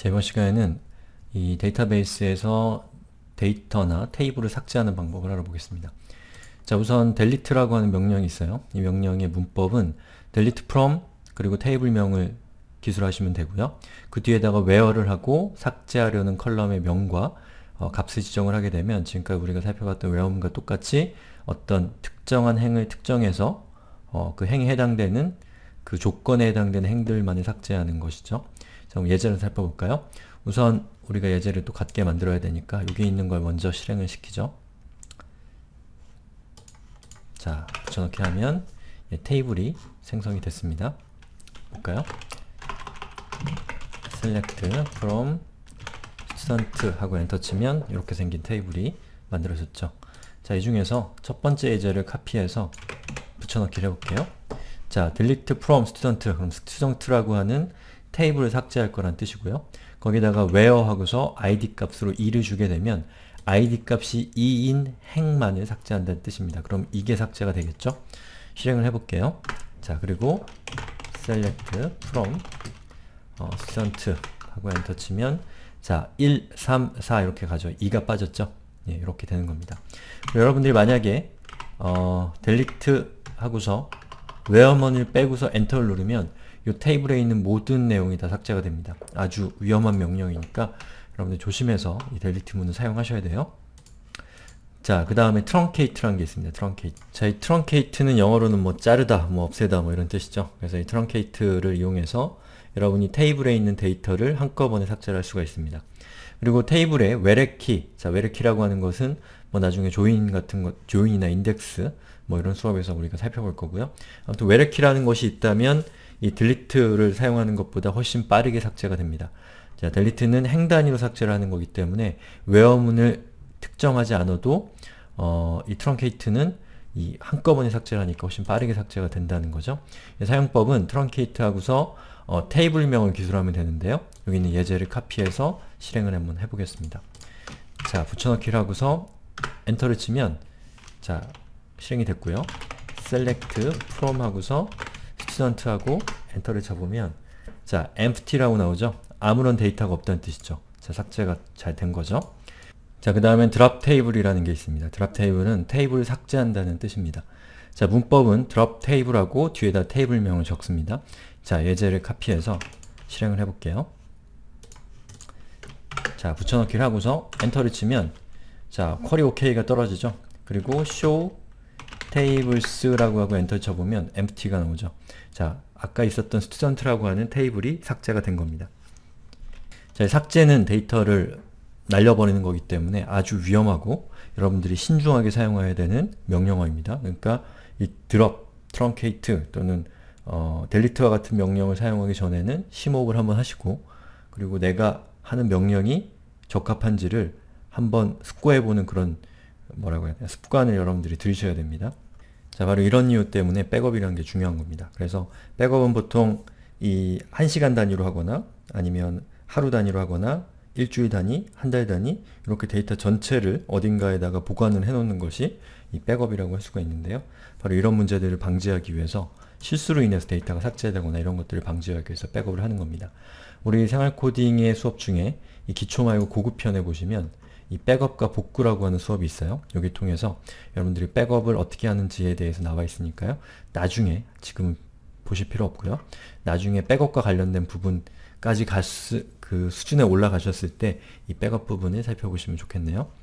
자, 이번 시간에는 이 데이터베이스에서 데이터나 테이블을 삭제하는 방법을 알아보겠습니다. 자, 우선 delete라고 하는 명령이 있어요. 이 명령의 문법은 delete from 그리고 테이블명을 기술하시면 되고요. 그 뒤에다가 where를 하고 삭제하려는 컬럼의 명과 어, 값을 지정을 하게 되면 지금까지 우리가 살펴봤던 외움과 똑같이 어떤 특정한 행을 특정해서 어, 그 행에 해당되는 그 조건에 해당되는 행들만을 삭제하는 것이죠. 자, 그럼 예제를 살펴볼까요? 우선 우리가 예제를 또 갖게 만들어야 되니까 여기 있는 걸 먼저 실행을 시키죠. 자, 붙여넣기 하면 예, 테이블이 생성이 됐습니다. 볼까요? select from student 하고 엔터 치면 이렇게 생긴 테이블이 만들어졌죠. 자, 이 중에서 첫 번째 예제를 카피해서 붙여넣기를 해볼게요. 자, delete from student, 그럼 student라고 하는 테이블을 삭제할 거란 뜻이고요. 거기다가 where 하고서 id 값으로 2를 주게 되면 id 값이 2인 행만을 삭제한다는 뜻입니다. 그럼 이게 삭제가 되겠죠? 실행을 해볼게요. 자, 그리고 select from 어, sent 하고 엔터 치면 자, 1, 3, 4 이렇게 가죠. 2가 빠졌죠? 예, 이렇게 되는 겁니다. 여러분들이 만약에 어, delete 하고서 w h e r e 을 빼고서 엔터를 누르면 이 테이블에 있는 모든 내용이 다 삭제가 됩니다. 아주 위험한 명령이니까 여러분들 조심해서 이 델리트문을 사용하셔야 돼요. 자, 그 다음에 트렁케이트라는 게 있습니다. 트렁케이트. 자, 이 트렁케이트는 영어로는 뭐 자르다, 뭐 없애다 뭐 이런 뜻이죠. 그래서 이 트렁케이트를 이용해서 여러분이 테이블에 있는 데이터를 한꺼번에 삭제를 할 수가 있습니다. 그리고 테이블에 외래키, 자, 외래키라고 하는 것은 뭐 나중에 조인 같은 것, 조인이나 인덱스 뭐 이런 수업에서 우리가 살펴볼 거고요. 아무튼 외래키라는 것이 있다면 이 delete를 사용하는 것보다 훨씬 빠르게 삭제가 됩니다. 자, delete는 행 단위로 삭제를 하는 거기 때문에 외어문을 특정하지 않아도 어, 이 truncate는 이 한꺼번에 삭제를 하니까 훨씬 빠르게 삭제가 된다는 거죠. 사용법은 truncate하고서 어, 테이블명을 기술하면 되는데요. 여기 있는 예제를 카피해서 실행을 한번 해보겠습니다. 자, 붙여넣기를 하고서 엔터를 치면 자, 실행이 됐고요. select from 하고서 스튜던트하고 엔터를 쳐보면 자, empty라고 나오죠? 아무런 데이터가 없다는 뜻이죠. 자, 삭제가 잘 된 거죠. 자, 그 다음엔 드랍 테이블이라는 게 있습니다. 드랍 테이블은 테이블을 삭제한다는 뜻입니다. 자, 문법은 드랍 테이블하고 뒤에다 테이블명을 적습니다. 자, 예제를 카피해서 실행을 해볼게요. 자, 붙여넣기를 하고서 엔터를 치면 자, 쿼리 OK가 떨어지죠. 그리고 show 테이블 스라고 하고 엔터 쳐보면 empty가 나오죠. 자, 아까 있었던 스튜던트라고 하는 테이블이 삭제가 된 겁니다. 자, 삭제는 데이터를 날려버리는 거기 때문에 아주 위험하고 여러분들이 신중하게 사용해야 되는 명령어입니다. 그러니까 이 드롭, 트렁케이트 또는 어, 델리트와 같은 명령을 사용하기 전에는 심호흡을 한번 하시고 그리고 내가 하는 명령이 적합한지를 한번 숙고해보는 그런 뭐라고 해야 되나 습관을 여러분들이 들이셔야 됩니다. 자, 바로 이런 이유 때문에 백업이라는 게 중요한 겁니다. 그래서 백업은 보통 이 1시간 단위로 하거나 아니면 하루 단위로 하거나 일주일 단위, 한 달 단위 이렇게 데이터 전체를 어딘가에다가 보관을 해놓는 것이 이 백업이라고 할 수가 있는데요. 바로 이런 문제들을 방지하기 위해서 실수로 인해서 데이터가 삭제되거나 이런 것들을 방지하기 위해서 백업을 하는 겁니다. 우리 생활코딩의 수업 중에 이 기초 말고 고급편에 보시면 이 백업과 복구라고 하는 수업이 있어요. 여기 통해서 여러분들이 백업을 어떻게 하는지에 대해서 나와 있으니까요. 나중에 지금 보실 필요 없고요. 나중에 백업과 관련된 부분까지 가스 그 수준에 올라가셨을 때 이 백업 부분을 살펴보시면 좋겠네요.